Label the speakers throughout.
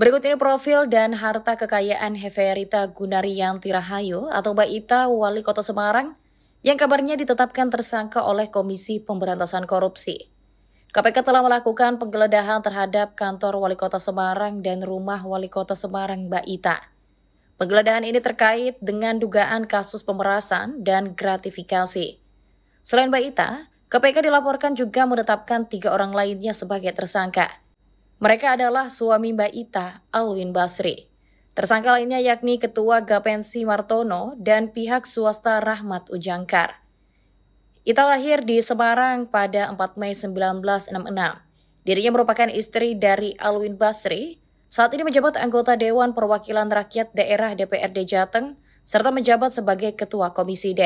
Speaker 1: Berikut ini profil dan harta kekayaan Heferita Gunaryanti Rahayu atau Mbak Ita Wali Kota Semarang yang kabarnya ditetapkan tersangka oleh Komisi Pemberantasan Korupsi. KPK telah melakukan penggeledahan terhadap kantor Wali Kota Semarang dan rumah Wali Kota Semarang Mbak Ita. Penggeledahan ini terkait dengan dugaan kasus pemerasan dan gratifikasi. Selain Mbak Ita, KPK dilaporkan juga menetapkan tiga orang lainnya sebagai tersangka. Mereka adalah suami Mbak Ita, Alwin Basri. Tersangka lainnya yakni Ketua Gapensi Martono dan pihak swasta Rahmat Ujangkar. Ita lahir di Semarang pada 4 Mei 1966. Dirinya merupakan istri dari Alwin Basri, saat ini menjabat anggota Dewan Perwakilan Rakyat Daerah DPRD Jateng, serta menjabat sebagai Ketua Komisi D.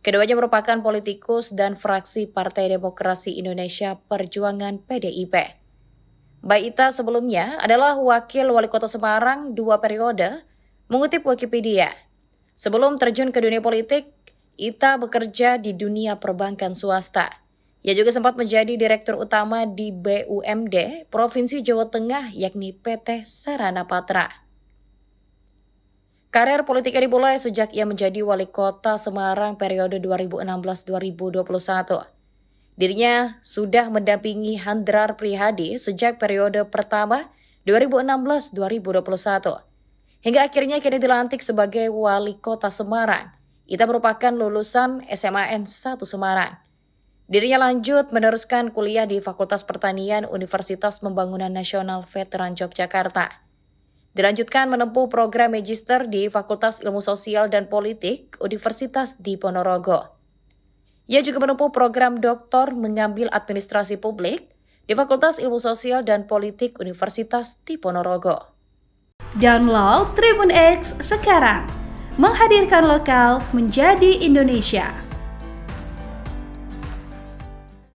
Speaker 1: Keduanya merupakan politikus dan fraksi Partai Demokrasi Indonesia Perjuangan PDIP. Mbak Ita sebelumnya adalah wakil wali kota Semarang dua periode, mengutip Wikipedia. Sebelum terjun ke dunia politik, Ita bekerja di dunia perbankan swasta. Ia juga sempat menjadi direktur utama di BUMD, Provinsi Jawa Tengah, yakni PT Sarana Patra. Karir politiknya dimulai sejak ia menjadi wali kota Semarang periode 2016-2021. Dirinya sudah mendampingi Handrar Prihadi sejak periode pertama 2016-2021. Hingga akhirnya kini dilantik sebagai wali kota Semarang. Ita merupakan lulusan SMAN 1 Semarang. Dirinya lanjut meneruskan kuliah di Fakultas Pertanian Universitas Pembangunan Nasional Veteran Yogyakarta. Dilanjutkan menempuh program magister di Fakultas Ilmu Sosial dan Politik Universitas Diponorogo. Ia juga menempuh program doktor mengambil administrasi publik di Fakultas Ilmu Sosial dan Politik Universitas Diponorogo. Download Tribun X sekarang, menghadirkan lokal menjadi Indonesia.